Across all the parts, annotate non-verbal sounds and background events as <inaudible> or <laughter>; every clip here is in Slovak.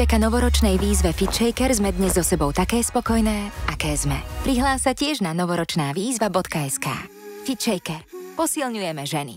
Vďaka novoročnej výzve FitShaker sme dnes so sebou také spokojné, aké sme. Prihlás sa tiež na novoročná novoročnávýzva.sk FitShaker. Posilňujeme ženy.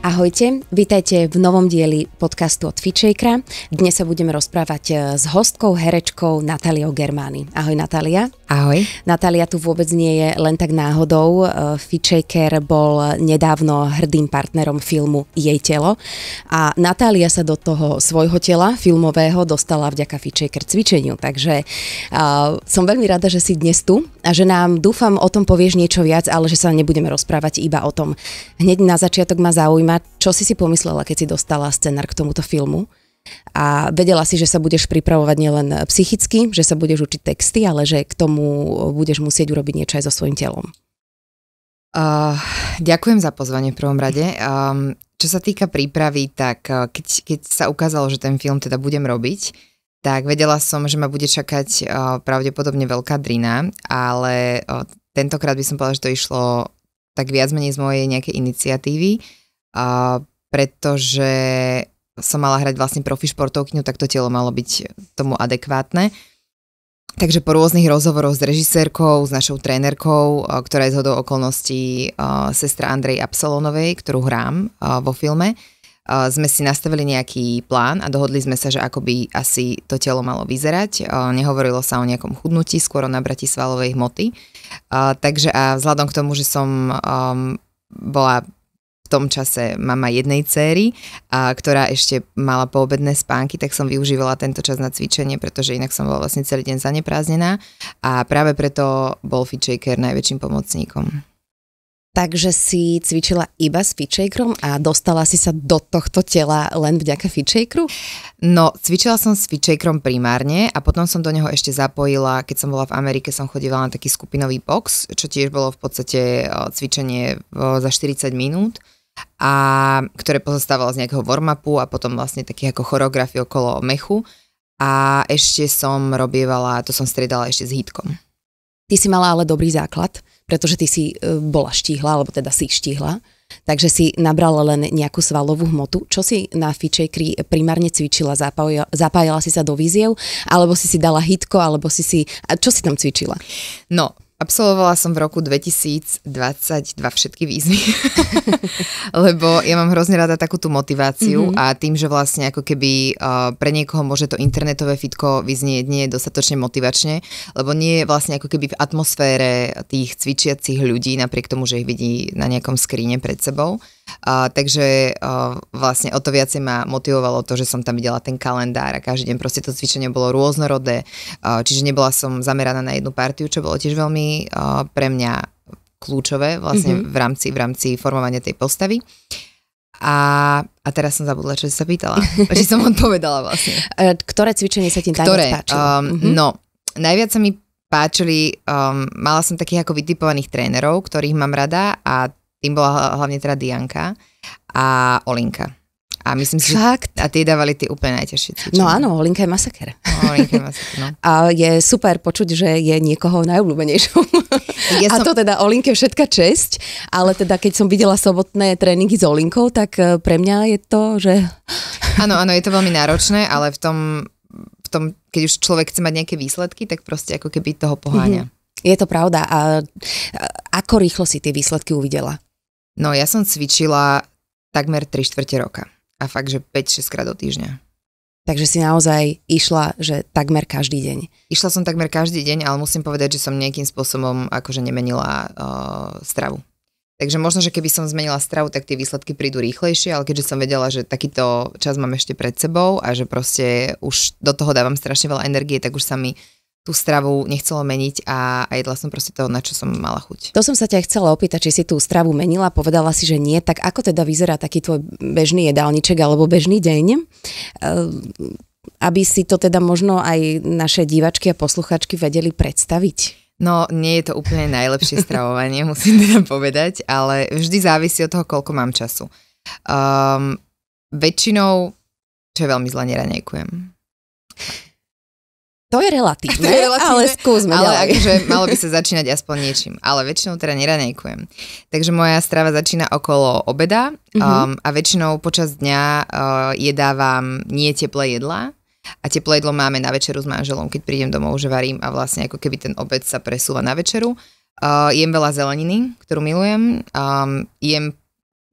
Ahojte, vítajte v novom dieli podcastu od Fitchakera. Dnes sa budeme rozprávať eh, s hostkou, herečkou Natáliou Germány. Ahoj Natália. Ahoj. Natália tu vôbec nie je len tak náhodou. Eh, Fitchaker bol nedávno hrdým partnerom filmu Jej telo a Natália sa do toho svojho tela filmového dostala vďaka Fitchaker cvičeniu. Takže uh, som veľmi rada, že si dnes tu a že nám dúfam o tom povieš niečo viac, ale že sa nebudeme rozprávať iba o tom. Hneď na začiatok ma zaujíma, čo si si pomyslela, keď si dostala scenár k tomuto filmu a vedela si, že sa budeš pripravovať nielen psychicky, že sa budeš učiť texty, ale že k tomu budeš musieť urobiť niečo aj so svojím telom. Uh, ďakujem za pozvanie v prvom rade. Um, čo sa týka prípravy, tak keď, keď sa ukázalo, že ten film teda budem robiť, tak vedela som, že ma bude čakať uh, pravdepodobne veľká drina, ale uh, tentokrát by som povedala, že to išlo tak viac menej z mojej nejakej iniciatívy, uh, pretože som mala hrať vlastne profi športovkyňu, tak to telo malo byť tomu adekvátne. Takže po rôznych rozhovoroch s režisérkou, s našou trénerkou, eh, ktorá je zhodou okolností eh, sestra Andrej Absolonovej, ktorú hrám eh, vo filme, sme si nastavili nejaký plán a dohodli sme sa, že ako by asi to telo malo vyzerať. Nehovorilo sa o nejakom chudnutí, skôr o nabratí svalovej hmoty. Takže a vzhľadom k tomu, že som ehm, bola tom čase mama jednej céry, a, ktorá ešte mala poobedné spánky, tak som využívala tento čas na cvičenie, pretože inak som bola vlastne celý deň zanepráznená a práve preto bol Shaker najväčším pomocníkom. Takže si cvičila iba s Shakerom a dostala si sa do tohto tela len vďaka Shakeru? No, cvičila som s Shakerom primárne a potom som do neho ešte zapojila, keď som bola v Amerike, som chodila na taký skupinový box, čo tiež bolo v podstate cvičenie za 40 minút a ktoré pozostávalo z nejakého warm-upu a potom vlastne takých ako choreografie okolo mechu. A ešte som robievala, to som striedala ešte s hitkom. Ty si mala ale dobrý základ, pretože ty si e, bola štíhla, alebo teda si štíhla, takže si nabrala len nejakú svalovú hmotu. Čo si na fičekri primárne cvičila? Zapájala, zapájala si sa do víziev, alebo si si dala hitko, alebo si si... A čo si tam cvičila? No, Absolvovala som v roku 2022 všetky výzvy, <laughs> lebo ja mám hrozne rada takú tú motiváciu mm-hmm. a tým, že vlastne ako keby uh, pre niekoho môže to internetové fitko vyznieť nie dostatočne motivačne, lebo nie je vlastne ako keby v atmosfére tých cvičiacich ľudí, napriek tomu, že ich vidí na nejakom skríne pred sebou a, takže a, vlastne o to viacej ma motivovalo to, že som tam videla ten kalendár a každý deň proste to cvičenie bolo rôznorodé, a, čiže nebola som zameraná na jednu partiu, čo bolo tiež veľmi a, pre mňa kľúčové vlastne mm-hmm. v, rámci, v rámci formovania tej postavy. A, a teraz som zabudla, čo si sa pýtala. či <laughs> som odpovedala vlastne. E, ktoré cvičenie sa ti najviac páčilo? Um, mm-hmm. No, najviac sa mi páčili, um, mala som takých ako vytipovaných trénerov, ktorých mám rada a tým bola hlavne teda Dianka a Olinka. A myslím si, Fakt? Že, a tie dávali tie úplne najťažšie cvičenia. No áno, Olinka je masaker. No, Olinka je masaker, no. A je super počuť, že je niekoho najobľúbenejšou. Ja som... A to teda Olinke všetka česť, ale teda keď som videla sobotné tréningy s Olinkou, tak e, pre mňa je to, že... Áno, áno, je to veľmi náročné, ale v tom, v tom, keď už človek chce mať nejaké výsledky, tak proste ako keby toho poháňa. Mm-hmm. Je to pravda. A, a ako rýchlo si tie výsledky uvidela? No ja som cvičila takmer 3 čtvrte roka. A fakt, že 5-6 krát do týždňa. Takže si naozaj išla, že takmer každý deň. Išla som takmer každý deň, ale musím povedať, že som nejakým spôsobom akože nemenila uh, stravu. Takže možno, že keby som zmenila stravu, tak tie výsledky prídu rýchlejšie, ale keďže som vedela, že takýto čas mám ešte pred sebou a že proste už do toho dávam strašne veľa energie, tak už sa mi tú stravu nechcelo meniť a, a jedla som proste to, na čo som mala chuť. To som sa ťa chcela opýtať, či si tú stravu menila, povedala si, že nie, tak ako teda vyzerá taký tvoj bežný jedálniček alebo bežný deň? Ehm, aby si to teda možno aj naše divačky a posluchačky vedeli predstaviť. No, nie je to úplne najlepšie <laughs> stravovanie, musím teda povedať, ale vždy závisí od toho, koľko mám času. Um, väčšinou, čo je veľmi zle, neranejkujem. To je relatívne, <laughs> to je relatívne ale skúsme Ale ďalej. akože <laughs> malo by sa začínať aspoň niečím. Ale väčšinou teda neranejkujem. Takže moja strava začína okolo obeda mm-hmm. um, a väčšinou počas dňa uh, jedávam nie teplé jedlá, a teplé jedlo máme na večeru s manželom, keď prídem domov, že varím a vlastne ako keby ten obed sa presúva na večeru. Uh, jem veľa zeleniny, ktorú milujem. Um, jem,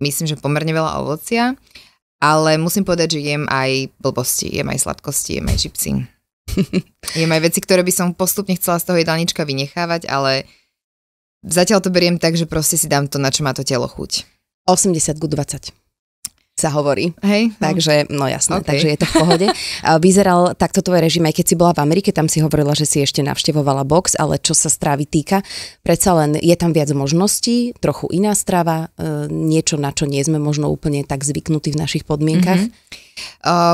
myslím, že pomerne veľa ovocia, ale musím povedať, že jem aj blbosti, jem aj sladkosti, jem aj čipsy. <laughs> Je aj veci, ktoré by som postupne chcela z toho jedálnička vynechávať, ale zatiaľ to beriem tak, že proste si dám to, na čo má to telo chuť. 80 ku 20 sa hovorí. Hej. No. Takže, no jasné, okay. takže je to v pohode. <laughs> Vyzeral takto tvoj režim, aj keď si bola v Amerike, tam si hovorila, že si ešte navštevovala box, ale čo sa strávy týka, predsa len je tam viac možností, trochu iná strava, e, niečo, na čo nie sme možno úplne tak zvyknutí v našich podmienkach. Mm-hmm.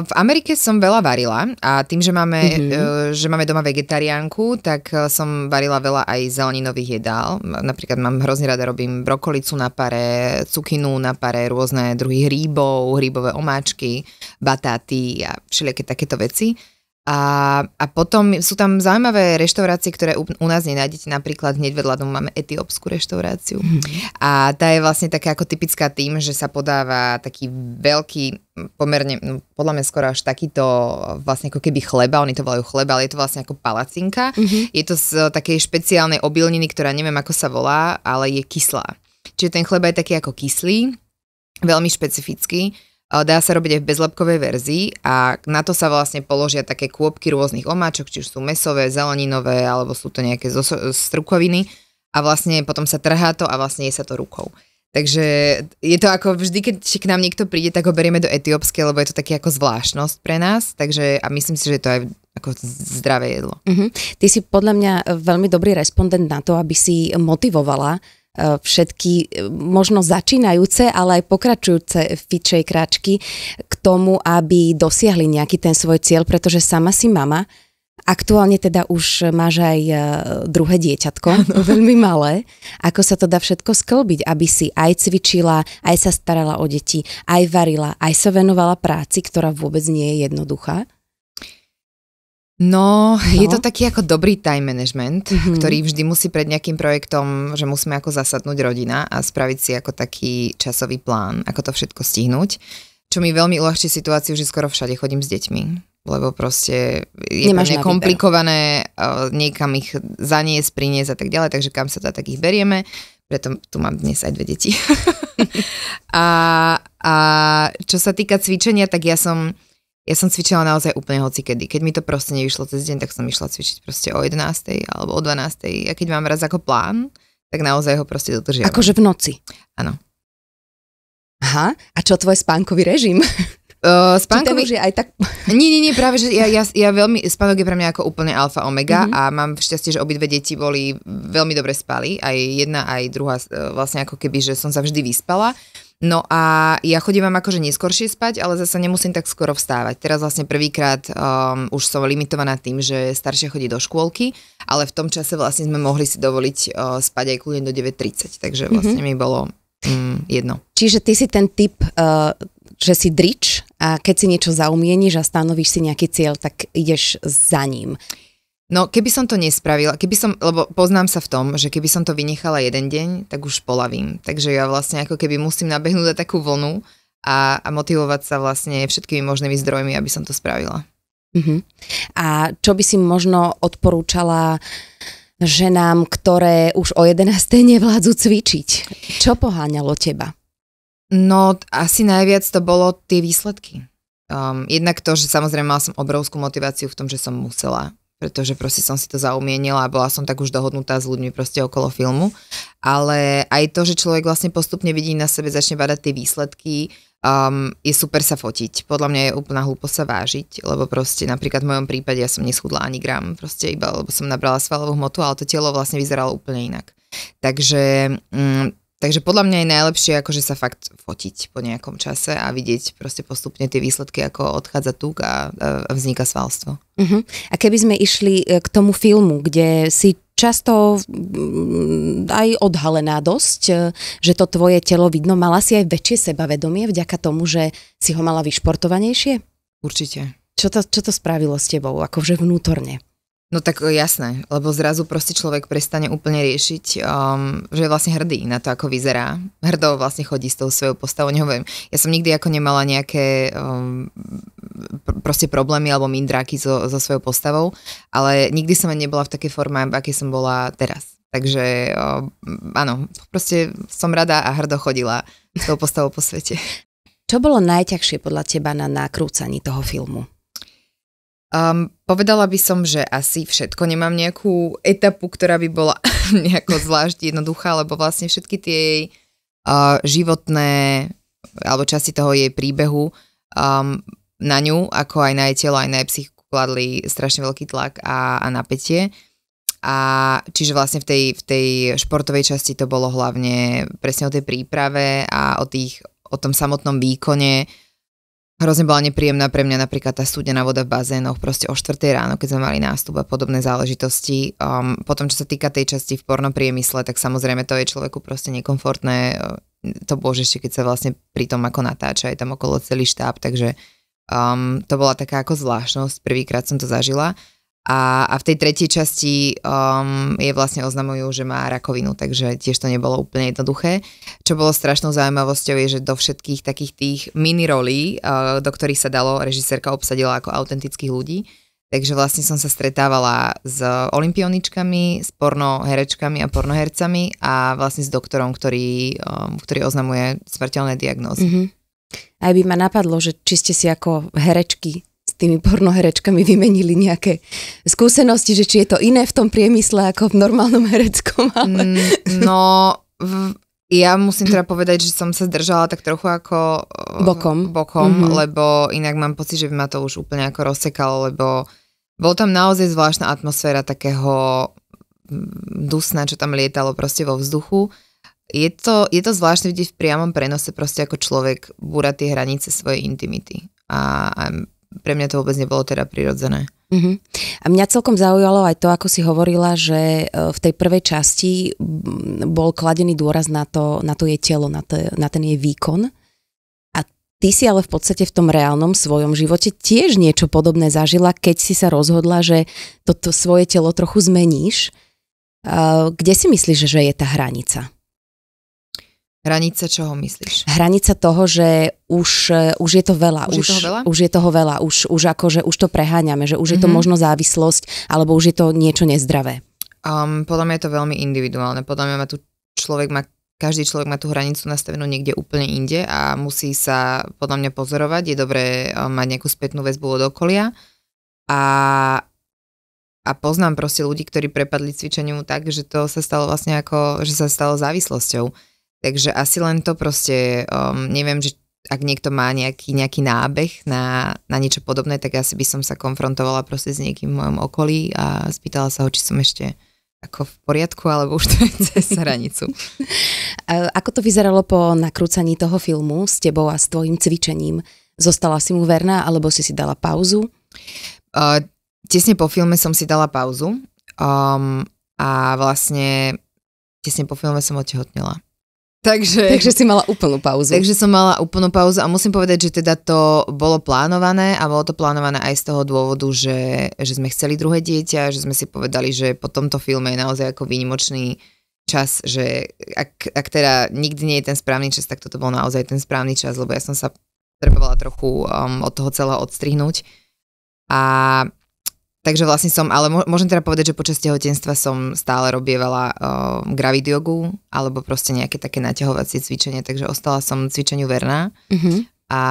V Amerike som veľa varila a tým, že máme, mm-hmm. že máme doma vegetariánku, tak e, som varila veľa aj zeleninových jedál. Napríklad mám hrozne rada, robím brokolicu na pare, cukinu na pare, rôzne druhy hríbov, hríbové omáčky, batáty a všelijaké takéto veci. A, a potom sú tam zaujímavé reštaurácie, ktoré u, u nás nenájdete. Napríklad hneď vedľa domu máme etiópsku reštauráciu. Mm. A tá je vlastne taká ako typická tým, že sa podáva taký veľký pomerne, no, podľa mňa skoro až takýto vlastne ako keby chleba, oni to volajú chleba, ale je to vlastne ako palacinka. Mm-hmm. Je to z takej špeciálnej obilniny, ktorá neviem ako sa volá, ale je kyslá. Čiže ten chleba je taký ako kyslý, veľmi špecifický Dá sa robiť aj v bezlepkovej verzii a na to sa vlastne položia také kôpky rôznych omáčok, či už sú mesové, zeleninové, alebo sú to nejaké strukoviny a vlastne potom sa trhá to a vlastne je sa to rukou. Takže je to ako vždy, keď k nám niekto príde, tak ho berieme do etiópskej, lebo je to taký ako zvláštnosť pre nás. Takže a myslím si, že to aj ako zdravé jedlo. Uh-huh. Ty si podľa mňa veľmi dobrý respondent na to, aby si motivovala E, všetky e, možno začínajúce, ale aj pokračujúce fičej kráčky k tomu, aby dosiahli nejaký ten svoj cieľ, pretože sama si mama, Aktuálne teda už máš aj e, druhé dieťatko, ano. veľmi malé. Ako sa to dá všetko sklbiť, aby si aj cvičila, aj sa starala o deti, aj varila, aj sa venovala práci, ktorá vôbec nie je jednoduchá? No, no, je no. to taký ako dobrý time management, mm-hmm. ktorý vždy musí pred nejakým projektom, že musíme ako zasadnúť rodina a spraviť si ako taký časový plán, ako to všetko stihnúť. Čo mi veľmi uľahčí situáciu, že skoro všade chodím s deťmi lebo proste je Nemáš to komplikované eh, niekam ich zaniesť, priniesť a tak ďalej, takže kam sa to tak ich berieme. Preto tu mám dnes aj dve deti. <laughs> <laughs> a, a čo sa týka cvičenia, tak ja som ja som cvičila naozaj úplne kedy. Keď mi to proste nevyšlo cez deň, tak som išla cvičiť proste o 11. alebo o 12. A keď mám raz ako plán, tak naozaj ho proste dodržiavam. Akože v noci? Áno. Aha, a čo tvoj spánkový režim? Uh, <laughs> spánkový... Či aj tak... Nie, nie, nie, práve, že ja, ja, ja veľmi... Spánok je pre mňa ako úplne alfa omega mm-hmm. a mám šťastie, že obidve deti boli veľmi dobre spali. Aj jedna, aj druhá e, vlastne ako keby, že som sa vždy vyspala. Uh, No a ja chodívam akože neskoršie spať, ale zase nemusím tak skoro vstávať. Teraz vlastne prvýkrát um, už som limitovaná tým, že staršia chodí do škôlky, ale v tom čase vlastne sme mohli si dovoliť uh, spať aj kľudne do 9.30, takže mhm. vlastne mm-hmm. mi bolo um, jedno. Čiže ty si ten typ, uh, že si drič a keď si niečo zaumieníš a stanovíš si nejaký cieľ, tak ideš za ním. No keby som to nespravila, keby som, lebo poznám sa v tom, že keby som to vynechala jeden deň, tak už polavím. Takže ja vlastne ako keby musím nabehnúť na takú vlnu a, a motivovať sa vlastne všetkými možnými zdrojmi, aby som to spravila. Uh-huh. A čo by si možno odporúčala ženám, ktoré už o 11. nevládzu cvičiť? Čo poháňalo teba? No asi najviac to bolo tie výsledky. Um, jednak to, že samozrejme mala som obrovskú motiváciu v tom, že som musela pretože proste som si to zaumienila a bola som tak už dohodnutá s ľuďmi proste okolo filmu. Ale aj to, že človek vlastne postupne vidí na sebe, začne badať tie výsledky, um, je super sa fotiť. Podľa mňa je úplná hlúpo sa vážiť, lebo proste napríklad v mojom prípade ja som neschudla ani gram, proste iba lebo som nabrala svalovú hmotu, ale to telo vlastne vyzeralo úplne inak. Takže um, Takže podľa mňa je najlepšie akože sa fakt fotiť po nejakom čase a vidieť proste postupne tie výsledky, ako odchádza tuk a, a vzniká svalstvo. Uh-huh. A keby sme išli e, k tomu filmu, kde si často mm, aj odhalená dosť, e, že to tvoje telo vidno, mala si aj väčšie sebavedomie vďaka tomu, že si ho mala vyšportovanejšie? Určite. Čo to, čo to spravilo s tebou, akože vnútorne? No tak e, jasné, lebo zrazu proste človek prestane úplne riešiť, um, že je vlastne hrdý na to, ako vyzerá. Hrdo vlastne chodí s tou svojou postavou, nehovorím. Ja som nikdy ako nemala nejaké um, proste problémy alebo mindráky so, so svojou postavou, ale nikdy som nebola v takej forme, aký som bola teraz. Takže um, áno, proste som rada a hrdo chodila s tou postavou po svete. <laughs> Čo bolo najťažšie podľa teba na nakrúcaní toho filmu? Um, povedala by som, že asi všetko. Nemám nejakú etapu, ktorá by bola <laughs> nejako zvlášť jednoduchá, lebo vlastne všetky tie jej uh, životné alebo časti toho jej príbehu um, na ňu, ako aj na jej telo, aj na jej psychiku kladli strašne veľký tlak a, a napätie. A čiže vlastne v tej, v tej športovej časti to bolo hlavne presne o tej príprave a o, tých, o tom samotnom výkone, Hrozne bola nepríjemná pre mňa napríklad tá studená voda v bazénoch, proste o 4 ráno, keď sme mali nástup a podobné záležitosti. Um, potom, čo sa týka tej časti v pornopriemysle, tak samozrejme to je človeku proste nekomfortné. Uh, to bolo ešte, keď sa vlastne pri tom ako natáča, je tam okolo celý štáb, takže um, to bola taká ako zvláštnosť, prvýkrát som to zažila. A, a v tej tretej časti um, je vlastne oznamujú, že má rakovinu, takže tiež to nebolo úplne jednoduché. Čo bolo strašnou zaujímavosťou je, že do všetkých takých tých mini rolí, uh, do ktorých sa dalo, režisérka obsadila ako autentických ľudí. Takže vlastne som sa stretávala s olimpioničkami, s pornoherečkami a pornohercami a vlastne s doktorom, ktorý, um, ktorý oznamuje smrteľné diagnózy. Mm-hmm. Aj by ma napadlo, že či ste si ako herečky tými pornoherečkami vymenili nejaké skúsenosti, že či je to iné v tom priemysle ako v normálnom hereckom, ale... Mm, no, v, ja musím teda povedať, že som sa zdržala tak trochu ako... E, bokom. Bokom, mm-hmm. lebo inak mám pocit, že by ma to už úplne ako rozsekalo, lebo bol tam naozaj zvláštna atmosféra takého mm, dusna, čo tam lietalo proste vo vzduchu. Je to, je to zvláštne vidieť v priamom prenose proste ako človek búra tie hranice svojej intimity. A, a pre mňa to vôbec nebolo teda prirodzené. Uh-huh. A mňa celkom zaujalo aj to, ako si hovorila, že e, v tej prvej časti bol kladený dôraz na to, na to jej telo, na, to, na ten jej výkon. A ty si ale v podstate v tom reálnom svojom živote tiež niečo podobné zažila, keď si sa rozhodla, že toto svoje telo trochu zmeníš. E, kde si myslíš, že je tá hranica? Hranice čoho myslíš? Hranica toho, že už, e, už je to veľa. Už, už, je toho veľa? už je toho veľa. Už, už ako, že už to preháňame, že už mm-hmm. je to mhm. možno závislosť, alebo už je to niečo nezdravé. Um, podľa mňa je to veľmi individuálne. Podľa mňa má tu človek má každý človek má tú hranicu nastavenú niekde úplne inde a musí sa podľa mňa pozorovať. Je dobré um, mať nejakú spätnú väzbu od okolia. A, a poznám proste ľudí, ktorí prepadli cvičeniu tak, že to sa stalo vlastne ako, že sa stalo závislosťou Takže asi len to proste, um, neviem, že ak niekto má nejaký, nejaký nábeh na, na niečo podobné, tak asi by som sa konfrontovala proste s niekým v mojom okolí a spýtala sa ho, či som ešte ako v poriadku, alebo už to je cez hranicu. <laughs> ako to vyzeralo po nakrúcaní toho filmu s tebou a s tvojim cvičením? Zostala si mu verná, alebo si si dala pauzu? Uh, tesne po filme som si dala pauzu um, a vlastne tesne po filme som otehotnila. Takže... takže si mala úplnú pauzu. Takže som mala úplnú pauzu a musím povedať, že teda to bolo plánované a bolo to plánované aj z toho dôvodu, že, že sme chceli druhé dieťa, že sme si povedali, že po tomto filme je naozaj ako výnimočný čas, že ak, ak teda nikdy nie je ten správny čas, tak toto bol naozaj ten správny čas, lebo ja som sa trebovala trochu um, od toho celého odstrihnúť. A Takže vlastne som, ale môžem teda povedať, že počas tehotenstva som stále robievala uh, ehm, gravidiogu alebo proste nejaké také naťahovacie cvičenie, takže ostala som cvičeniu verná mm-hmm. a,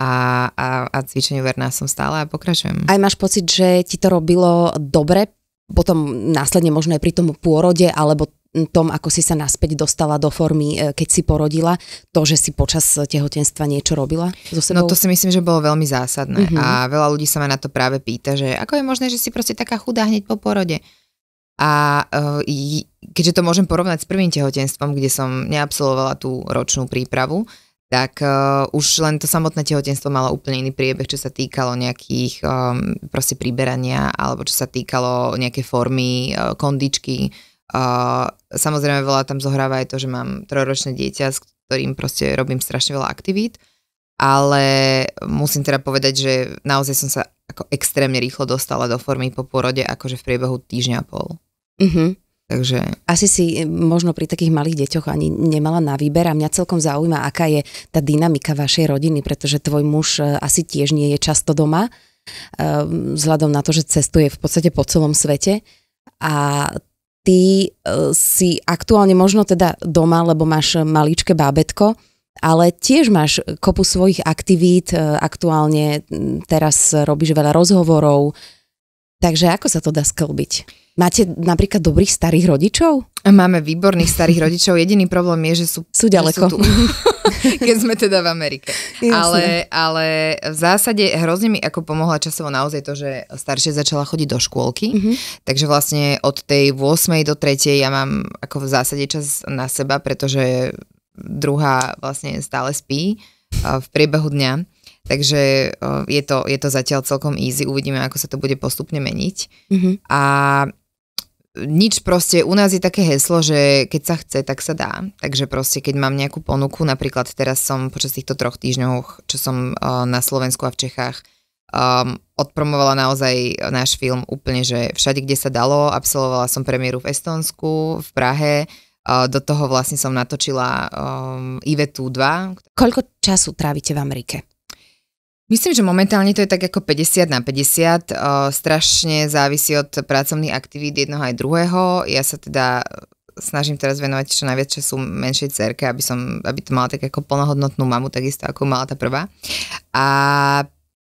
a, a, a cvičeniu verná som stále a pokračujem. Aj máš pocit, že ti to robilo dobre potom následne možno aj pri tom pôrode, alebo tom, ako si sa naspäť dostala do formy, e, keď si porodila, to, že si počas tehotenstva niečo robila so no sebou? No to si myslím, že bolo veľmi zásadné mm-hmm. a veľa ľudí sa ma na to práve pýta, že ako je možné, že si proste taká chudá hneď po porode. A e, keďže to môžem porovnať s prvým tehotenstvom, kde som neabsolvovala tú ročnú prípravu, tak uh, už len to samotné tehotenstvo malo úplne iný priebeh, čo sa týkalo nejakých um, proste priberania alebo čo sa týkalo nejaké formy, uh, kondičky, Uh, samozrejme veľa tam zohráva aj to, že mám trojročné dieťa, s ktorým proste robím strašne veľa aktivít, ale musím teda povedať, že naozaj som sa ako extrémne rýchlo dostala do formy po porode, akože v priebehu týždňa a pol. Mm-hmm. Takže... Asi si e, možno pri takých malých deťoch ani nemala na výber a mňa celkom zaujíma, aká je tá dynamika vašej rodiny, pretože tvoj muž e, asi tiež nie je často doma, e, vzhľadom na to, že cestuje v podstate po celom svete a ty e, si aktuálne možno teda doma, lebo máš maličké bábetko, ale tiež máš kopu svojich aktivít, e, aktuálne teraz robíš veľa rozhovorov, takže ako sa to dá sklbiť? Máte napríklad dobrých starých rodičov? Máme výborných starých rodičov, jediný problém je, že sú... Sú ďaleko. Že sú tu. <laughs> <laughs> keď sme teda v Amerike. Ale, ale v zásade hrozne mi ako pomohla časovo naozaj to, že staršie začala chodiť do škôlky, mm-hmm. takže vlastne od tej 8. do 3. ja mám ako v zásade čas na seba, pretože druhá vlastne stále spí v priebehu dňa. Takže e, je to, je to zatiaľ celkom easy, uvidíme, ako sa to bude postupne meniť. Mm-hmm. A nič proste, u nás je také heslo, že keď sa chce, tak sa dá. Takže proste, keď mám nejakú ponuku, napríklad teraz som počas týchto troch týždňov, čo som uh, na Slovensku a v Čechách, um, odpromovala naozaj náš film úplne, že všade, kde sa dalo, absolvovala som premiéru v Estonsku, v Prahe, uh, do toho vlastne som natočila um, Ivetu 2. Koľko času trávite v Amerike? Myslím, že momentálne to je tak ako 50 na 50. O, eh, strašne závisí od pracovných aktivít jednoho aj druhého. Ja sa teda eh, snažím teraz venovať čo najviac času menšej cerke, aby, som, aby to mala tak ako plnohodnotnú mamu, takisto ako mala tá prvá. A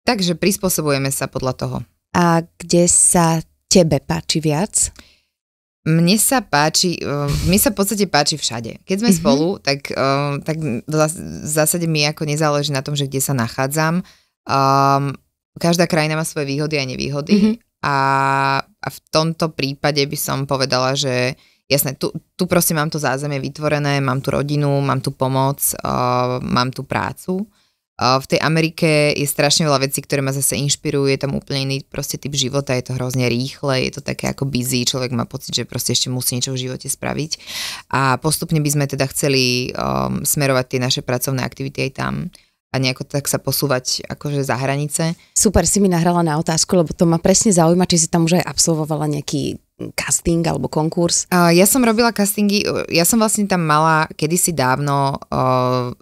takže prispôsobujeme sa podľa toho. A kde sa tebe páči viac? Mne sa páči, uh, mne sa v podstate páči všade. Keď sme mm-hmm. spolu, tak, uh, tak v zásade mi ako nezáleží na tom, že kde sa nachádzam. Uh, Um, každá krajina má svoje výhody a nevýhody mm-hmm. a, a v tomto prípade by som povedala, že jasné, tu, tu proste mám to zázemie vytvorené, mám tu rodinu, mám tu pomoc, uh, mám tu prácu. Uh, v tej Amerike je strašne veľa vecí, ktoré ma zase inšpirujú, je tam úplne iný proste typ života, je to hrozne rýchle, je to také ako busy, človek má pocit, že proste ešte musí niečo v živote spraviť. A postupne by sme teda chceli um, smerovať tie naše pracovné aktivity aj tam a nejako tak sa posúvať akože za hranice. Super si mi nahrala na otázku, lebo to ma presne zaujíma, či si tam už aj absolvovala nejaký casting alebo konkurs? Ja som robila castingy, e, ja som vlastne tam mala kedysi dávno uh,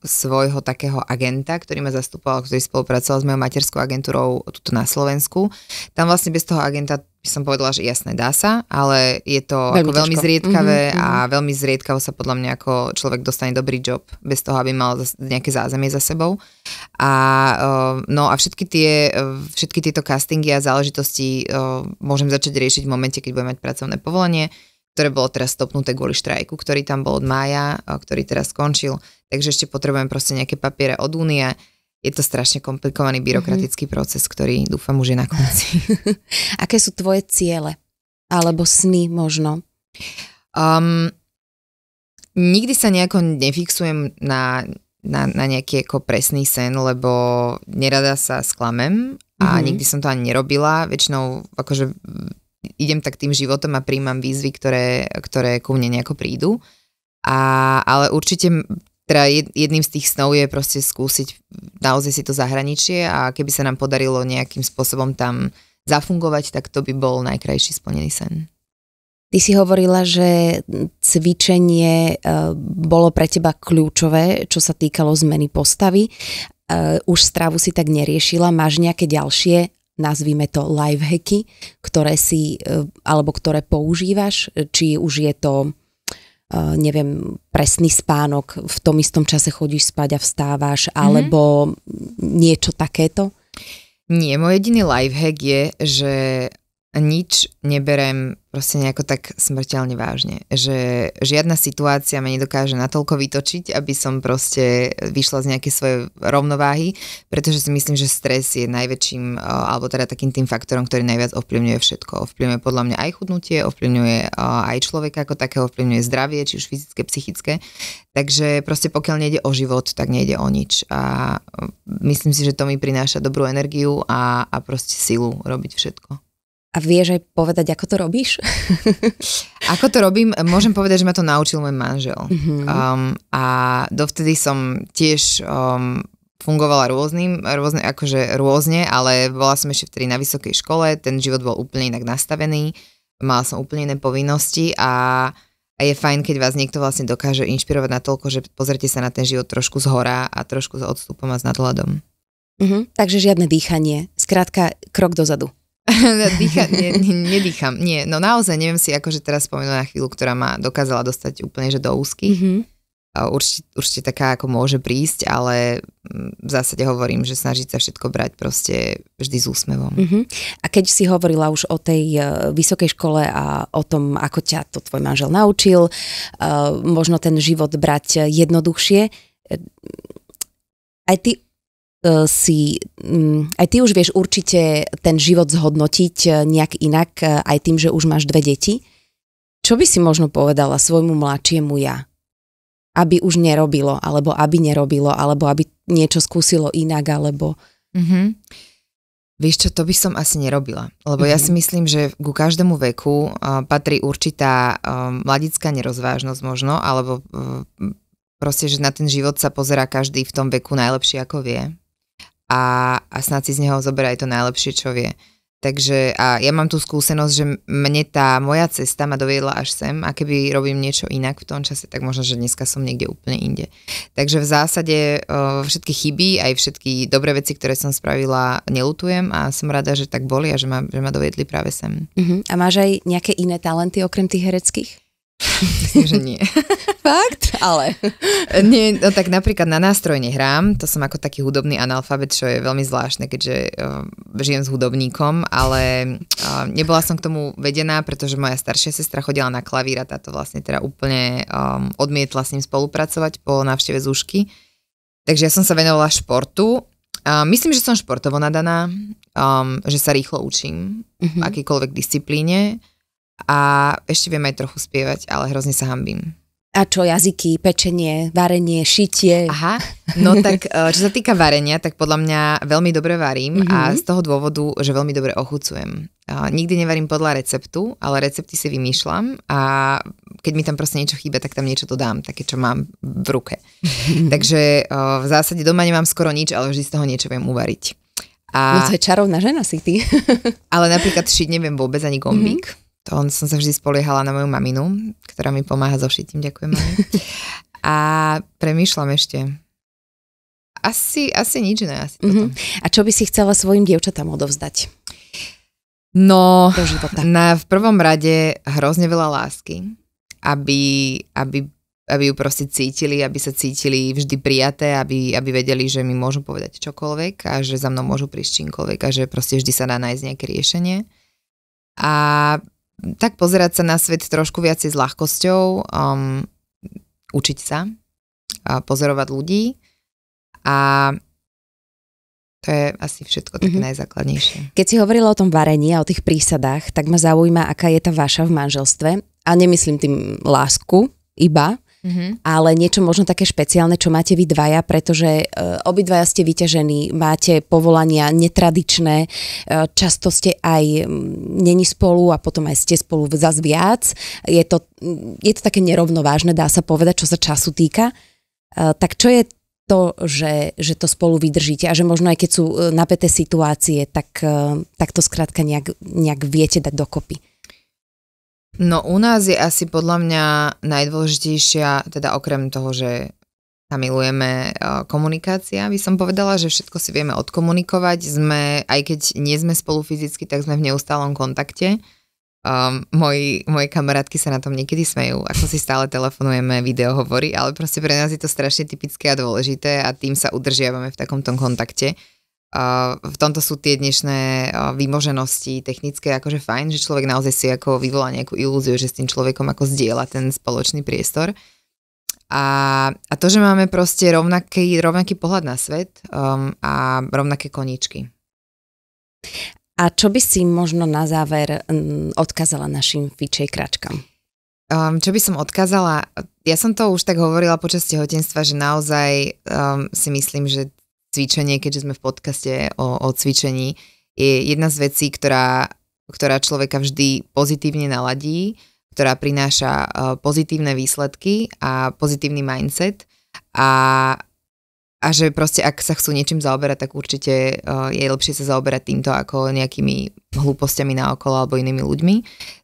svojho takého agenta, ktorý ma zastupoval, ktorý spolupracoval s mojou materskou agentúrou tuto na Slovensku. Tam vlastne bez toho agenta som povedala, že jasné, dá sa, ale je to veľmi, ako veľmi zriedkavé mm-hmm, a mhm. veľmi zriedkavo sa podľa mňa ako človek dostane dobrý job bez toho, aby mal nejaké zázemie za sebou. A, eh, no a všetky, tie, eh, všetky tieto castingy a záležitosti eh, môžem začať riešiť v momente, keď budem mať pracovné povolenie, ktoré bolo teraz stopnuté kvôli štrajku, ktorý tam bol od mája, ktorý teraz skončil. Takže ešte potrebujem proste nejaké papiere od únie je to strašne komplikovaný byrokratický mm-hmm. proces, ktorý dúfam už je na konci. <laughs> Aké sú tvoje ciele? Alebo sny možno? Um, nikdy sa nejako nefixujem na, na, na nejaký ako presný sen, lebo nerada sa sklamem a mm-hmm. nikdy som to ani nerobila. Väčšinou akože idem tak tým životom a príjmam výzvy, ktoré, ktoré ku mne nejako prídu. A, ale určite teda jedným z tých snov je proste skúsiť naozaj si to zahraničie a keby sa nám podarilo nejakým spôsobom tam zafungovať, tak to by bol najkrajší splnený sen. Ty si hovorila, že cvičenie e, bolo pre teba kľúčové, čo sa týkalo zmeny postavy. E, už stravu si tak neriešila, máš nejaké ďalšie, nazvime to lifehacky, ktoré si, e, alebo ktoré používaš, či už je to neviem, presný spánok, v tom istom čase chodíš spať a vstávaš, alebo mm-hmm. niečo takéto? Nie, môj jediný lifehack je, že nič neberem proste nejako tak smrteľne vážne. Že žiadna situácia ma nedokáže natoľko vytočiť, aby som proste vyšla z nejakej svojej rovnováhy, pretože si myslím, že stres je najväčším, eh, alebo teda takým tým faktorom, ktorý najviac ovplyvňuje všetko. Ovplyvňuje podľa mňa aj chudnutie, ovplyvňuje eh, aj človeka ako takého, ovplyvňuje zdravie, či už fyzické, psychické. Takže proste pokiaľ nejde o život, tak nejde o nič. A mm, myslím si, že to mi prináša dobrú energiu a, a proste silu robiť všetko. A vieš aj povedať, ako to robíš? <laughs> ako to robím? Môžem povedať, že ma to naučil môj manžel. Mm-hmm. Um, a dovtedy som tiež um, fungovala rôznym, rôzne, akože rôzne, ale bola som ešte vtedy na vysokej škole, ten život bol úplne inak nastavený, mala som úplne iné povinnosti a, a je fajn, keď vás niekto vlastne dokáže inšpirovať na toľko, že pozrite sa na ten život trošku z hora a trošku s odstupom a s nadhľadom. Mm-hmm. Takže žiadne dýchanie, skrátka krok dozadu. <laughs> Dýcha, ne, ne, nedýcham, nie. No naozaj neviem si akože teraz spomenúť na chvíľu, ktorá ma dokázala dostať úplne že do úzky. Mm-hmm. Určite, určite taká ako môže prísť, ale mm, v zásade hovorím, že snažiť sa všetko brať proste vždy s úsmevom. Mm-hmm. A keď si hovorila už o tej e, vysokej škole a o tom, ako ťa to tvoj manžel naučil, e, možno ten život brať jednoduchšie, e, aj ty E, si, mm, aj ty už vieš určite ten život zhodnotiť e, nejak inak, e, aj tým, že už máš dve deti. Čo by si možno povedala svojmu mladšiemu ja? Aby už nerobilo, alebo aby nerobilo, alebo aby niečo skúsilo inak, alebo... Mm-hmm. Vieš čo, to by som asi nerobila, lebo mm-hmm. ja mhm. si myslím, že ku každému veku uh, patrí určitá um, mladická nerozvážnosť možno, alebo um, proste, že na ten život sa pozerá každý v tom veku najlepšie, ako vie a, a snad si z neho zoberá aj to najlepšie, čo vie. Takže a ja mám tú skúsenosť, že mne tá moja cesta ma doviedla až sem a keby robím niečo inak v tom čase, tak možno, že dneska som niekde úplne inde. Takže v zásade všetky chyby, aj všetky dobré veci, ktoré som spravila, nelutujem a som rada, že tak boli a že ma, že ma doviedli práve sem. Uh-huh. A máš aj nejaké iné talenty okrem tých hereckých? Myslím, že nie. <laughs> Fakt? Ale. nie, no tak napríklad na nástroj nehrám, to som ako taký hudobný analfabet, čo je veľmi zvláštne, keďže uh, žijem s hudobníkom, ale uh, nebola som k tomu vedená, pretože moja staršia sestra chodila na klavíra, a táto vlastne teda úplne um, odmietla s ním spolupracovať po návšteve Zúšky. Takže ja som sa venovala športu. Uh, myslím, že som športovo nadaná, um, že sa rýchlo učím v mm-hmm. akýkoľvek disciplíne a ešte viem aj trochu spievať, ale hrozne sa hambím. A čo jazyky, pečenie, varenie, šitie? Aha, no tak e, čo sa týka varenia, tak podľa mňa veľmi dobre varím mm-hmm. a mhm. z toho dôvodu, že veľmi dobre ochucujem. Nikdy nevarím podľa receptu, ale recepty si vymýšľam a keď mi tam proste niečo chýba, tak tam niečo dodám, také, čo mám v ruke. <laughs> Takže e, v zásade doma nemám skoro nič, ale vždy z toho niečo viem uvariť. A, no to je čarovná žena si ty. <laughs> ale napríklad šiť neviem vôbec ani gombík. Mm-hmm to on, som sa vždy spoliehala na moju maminu, ktorá mi pomáha so šitím, ďakujem mami. <laughs> A premýšľam ešte. Asi, asi nič ne. Asi mm-hmm. A čo by si chcela svojim dievčatám odovzdať? No, na, v prvom rade hrozne veľa lásky, aby, aby, aby ju proste cítili, aby sa cítili vždy prijaté, aby, aby vedeli, že mi môžu povedať čokoľvek a že za mnou môžu prísť čímkoľvek a že proste vždy sa dá nájsť nejaké riešenie. A tak pozerať sa na svet trošku viacej s ľahkosťou, um, učiť sa, a pozorovať ľudí a to je asi všetko také mm-hmm. najzákladnejšie. Keď si hovorila o tom varení a o tých prísadách, tak ma zaujíma, aká je tá vaša v manželstve. A nemyslím tým lásku iba, Mm-hmm. Ale niečo možno také špeciálne, čo máte vy dvaja, pretože uh, obidvaja ste vyťažení, máte povolania netradičné, uh, často ste aj um, není spolu a potom aj ste spolu zase viac. Je to, um, je to také nerovnovážne, dá sa povedať, čo sa času týka. Uh, tak čo je to, že, že to spolu vydržíte a že možno aj keď sú napäté situácie, tak, tak to skrátka nejak, nejak viete dať dokopy. No u nás je asi podľa mňa najdôležitejšia, teda okrem toho, že sa milujeme e, komunikácia, by som povedala, že všetko si vieme odkomunikovať. Sme, aj keď nie sme spolu fyzicky, tak sme v neustálom kontakte. Um, moji, moje kamarátky sa na tom niekedy smejú, ako si stále telefonujeme, video hovorí, ale proste pre nás je to strašne typické a dôležité a tým sa udržiavame v takomto kontakte v tomto sú tie dnešné výmoženosti technické akože fajn, že človek naozaj si ako vyvolá nejakú ilúziu, že s tým človekom ako zdieľa ten spoločný priestor. A, a to, že máme proste rovnaký, rovnaký pohľad na svet um, a rovnaké koničky. A čo by si možno na záver mm, odkázala našim fičej kračkám? Um, čo by som odkázala? Ja som to už tak hovorila počas tehotenstva, že naozaj um, si myslím, že cvičenie, keďže sme v podcaste o, o cvičení, je jedna z vecí, ktorá, ktorá človeka vždy pozitívne naladí, ktorá prináša e, pozitívne výsledky a pozitívny mindset a, a že proste ak sa chcú niečím zaoberať, tak určite e, je lepšie sa zaoberať týmto ako nejakými hlúpostiami naokolo alebo inými ľuďmi.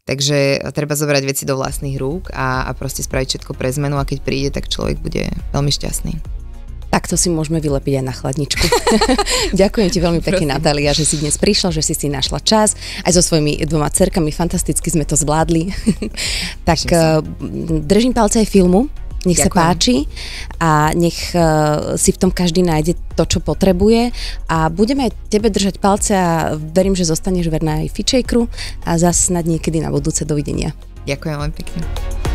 Takže treba zobrať veci do vlastných rúk a, a proste spraviť všetko pre zmenu a keď príde, tak človek bude veľmi šťastný. Tak to si môžeme vylepiť aj na chladničku. <laughs> Ďakujem ti veľmi pekne, Natália, že si dnes prišla, že si si našla čas. Aj so svojimi dvoma cerkami fantasticky sme to zvládli. <laughs> tak držím, eh, držím palce aj filmu, nech Ďakujem. sa páči a nech uh, si v tom každý nájde to, čo potrebuje a budeme aj tebe držať palce a verím, že zostaneš verná aj Fitchakeru a zase snad niekedy na budúce dovidenia. Ďakujem veľmi pekne.